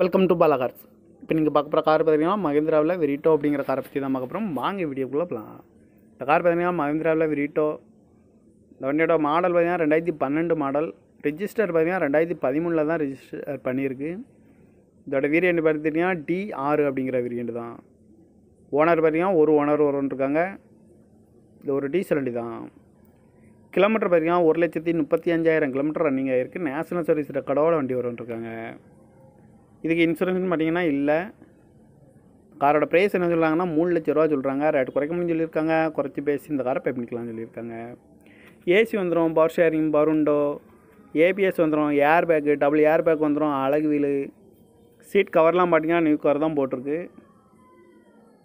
welcome to Bala cars இப்போ நீங்கள் பார்க்க போகிற கார் பார்த்தீங்கன்னா மகேந்திராவில் விரிட்டோ அப்படிங்கிற காரை பற்றி தான் பார்க்க போகிறோம் வாங்க வீடியோக்குள்ளே போகலாம் இந்த கார் பார்த்தீங்கன்னா மகேந்திராவில் விரிட்டோ இந்த வண்டியோட மாடல் பார்த்தீங்கன்னா ரெண்டாயிரத்தி பன்னெண்டு மாடல் ரிஜிஸ்டர் பார்த்தீங்கன்னா ரெண்டாயிரத்தி பதிமூணில் தான் ரிஜிஸ்டர் பண்ணியிருக்கு இதோட வீரியண்டு பார்த்தீங்கன்னா டி ஆறு அப்படிங்கிற வீரியண்ட் தான் ஓனர் பார்த்தீங்கன்னா ஒரு ஓனர் ஒருவன் இருக்காங்க இது ஒரு டீசல் வண்டி தான் கிலோமீட்டர் பார்த்தீங்கன்னா ஒரு லட்சத்தி முப்பத்தி அஞ்சாயிரம் கிலோமீட்டர் ரன்னிங் ஆகிருக்கு நேஷனல் சர்வீஸ் ரெக்கார்டோட வண்டி வரும்ன்ட்ருக்காங்க இதுக்கு இன்சூரன்ஸ்னு பார்த்தீங்கன்னா இல்லை காரோட ப்ரைஸ் என்ன சொல்கிறாங்கன்னா மூணு லட்ச ரூபா சொல்கிறாங்க ரேட் குறைக்கணும்னு சொல்லியிருக்காங்க குறைச்சி பேசி இந்த காரை பே பண்ணிக்கலாம்னு சொல்லியிருக்காங்க ஏசி வந்துடும் பவர் ஷேரிங் பருண்டோ ஏபிஎஸ் வந்துடும் air bag double air bag வந்துடும் அழகு வீலு சீட் கவர்லாம் பார்த்தீங்கன்னா நியூ கவர் தான் போட்டிருக்கு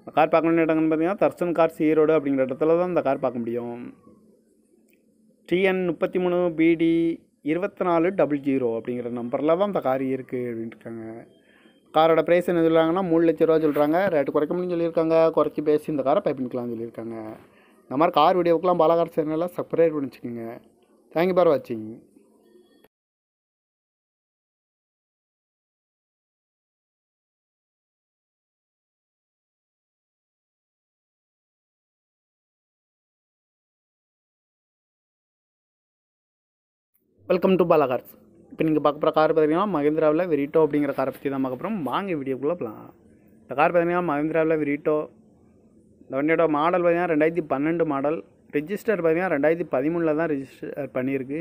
கார் கார் பார்க்கணுன்னு இடங்கன்னு பார்த்தீங்கன்னா தர்சன் கார் ஈரோடு அப்படிங்கிற இடத்துல தான் இந்த கார் பார்க்க முடியும் டிஎன் முப்பத்தி மூணு பிடி இருபத்தி நாலு டபுள் ஜீரோ அப்படிங்கிற நம்பரில் தான் இந்த கார் இருக்குது அப்படின்ட்டு இருக்காங்க காரோட ப்ரைஸ் என்ன சொல்கிறாங்கன்னா மூணு லட்ச ரூபா சொல்கிறாங்க ரேட்டு குறைக்கணும்னு சொல்லியிருக்காங்க குறைச்சி பேசி இந்த காரை பை பண்ணிக்கலாம்னு சொல்லியிருக்காங்க இந்த மாதிரி கார் வீடியோவுக்குலாம் பலகார சேனலில் சப்ஸ்கிரைப் பண்ணிச்சுக்கோங்க தேங்க்யூ ஃபார் வாட்சிங் வெல்கம் டு பாலா கார்ஸ் இப்போ நீங்கள் பார்க்க போகிற கார் பார்த்தீங்கன்னா மகேந்திராவில் வெரிட்டோ அப்படிங்கிற காரை பற்றி தான் பார்க்க போகிறோம் வாங்க வீடியோக்குள்ளே போகலாம் இந்த கார் பார்த்தீங்கன்னா மகேந்திராவில் விரிட்டோ இந்த வண்டியோட மாடல் பார்த்தீங்கன்னா ரெண்டாயிரத்தி பன்னெண்டு மாடல் ரிஜிஸ்டர் பார்த்தீங்கன்னா ரெண்டாயிரத்தி பதிமூணில் தான் ரிஜிஸ்டர் பண்ணியிருக்கு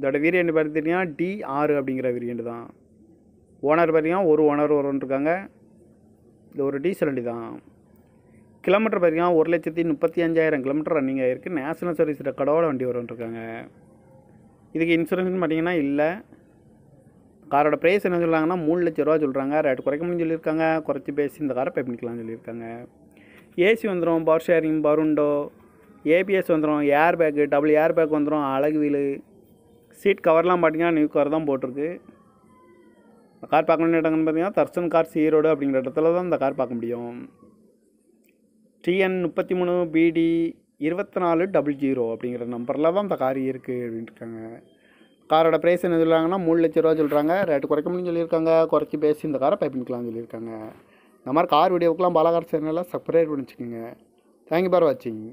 இதோட வீரியண்டு பார்த்தீங்கன்னா டி ஆறு அப்படிங்கிற வேரியண்ட் தான் ஓனர் பார்த்தீங்கன்னா ஒரு ஓனர் ஒருவன் இருக்காங்க இது ஒரு டீசல் வண்டி தான் கிலோமீட்டர் பார்த்தீங்கன்னா ஒரு லட்சத்தி முப்பத்தி அஞ்சாயிரம் கிலோமீட்டர் ரன்னிங் ஆகிருக்கு நேஷனல் சர்வீஸ் ரெக்கார்டோட வண்டி வரும்ன்ட்ருக்காங்க இதுக்கு இன்சூரன்ஸ்னு பார்த்தீங்கன்னா இல்லை காரோட ப்ரைஸ் என்ன சொல்கிறாங்கன்னா மூணு லட்ச ரூபா சொல்கிறாங்க ரேட் குறைக்க முடியும் சொல்லியிருக்காங்க குறைச்சி பேசி இந்த காரை பே பண்ணிக்கலாம்னு சொல்லியிருக்காங்க ஏசி வந்துடும் பவர் ஷேரிங் பருண்டோ ஏபிஎஸ் வந்துடும் air bag double air bag வந்துடும் அழகு வீலு சீட் கவர்லாம் பார்த்தீங்கன்னா நியூ கவர் தான் போட்டிருக்கு கார் பார்க்கணும் வேண்டிய பார்த்தீங்கன்னா தர்சன் கார்ஸ் சீரோடு அப்படிங்கிற இடத்துல தான் இந்த கார் பார்க்க முடியும் டிஎன் முப்பத்தி மூணு பிடி இருபத்தி நாலு டபுள் ஜீரோ அப்படிங்கிற நம்பரில் தான் அந்த கார் இருக்குது இருக்காங்க காரோட ப்ரைஸ் என்ன சொல்கிறாங்கன்னா மூணு லட்ச ரூபா சொல்கிறாங்க ரேட்டு குறைக்க முடியும்னு சொல்லியிருக்காங்க குறைச்சி பேசி இந்த காரை பை பண்ணிக்கலாம்னு சொல்லியிருக்காங்க இந்த மாதிரி கார் வீடியோவுக்குலாம் பாலாகார் சேனலில் சப்ரேட் பண்ணிச்சுக்கோங்க தேங்க்யூ ஃபார் வாட்சிங்